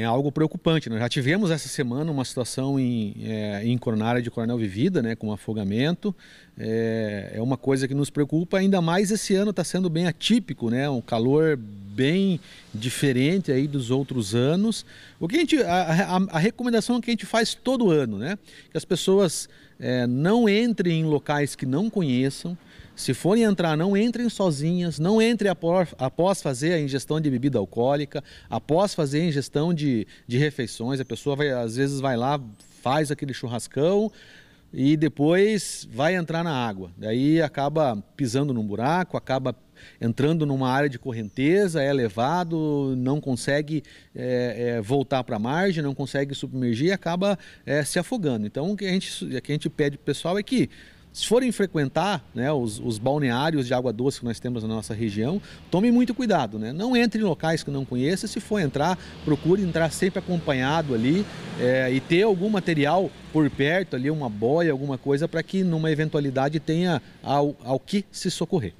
é algo preocupante. Nós né? já tivemos essa semana uma situação em, é, em Coronária de Coronel Vivida, né, com afogamento. É, é uma coisa que nos preocupa, ainda mais esse ano está sendo bem atípico, né, um calor bem diferente aí dos outros anos. O que a, gente, a, a, a recomendação que a gente faz todo ano, né? Que as pessoas é, não entrem em locais que não conheçam. Se forem entrar, não entrem sozinhas, não entrem após fazer a ingestão de bebida alcoólica, após fazer a ingestão de, de refeições. A pessoa vai, às vezes vai lá, faz aquele churrascão, e depois vai entrar na água. Daí acaba pisando num buraco, acaba entrando numa área de correnteza, é levado, não consegue é, é, voltar para a margem, não consegue submergir e acaba é, se afogando. Então o que a gente, o que a gente pede para o pessoal é que se forem frequentar né, os, os, balneários de água doce que nós temos na nossa região, tome muito cuidado, né? Não entre em locais que não conheça, se for entrar, procure entrar sempre acompanhado ali é, e ter algum material por perto ali, uma boia, alguma coisa, para que numa eventualidade tenha ao, ao que se socorrer.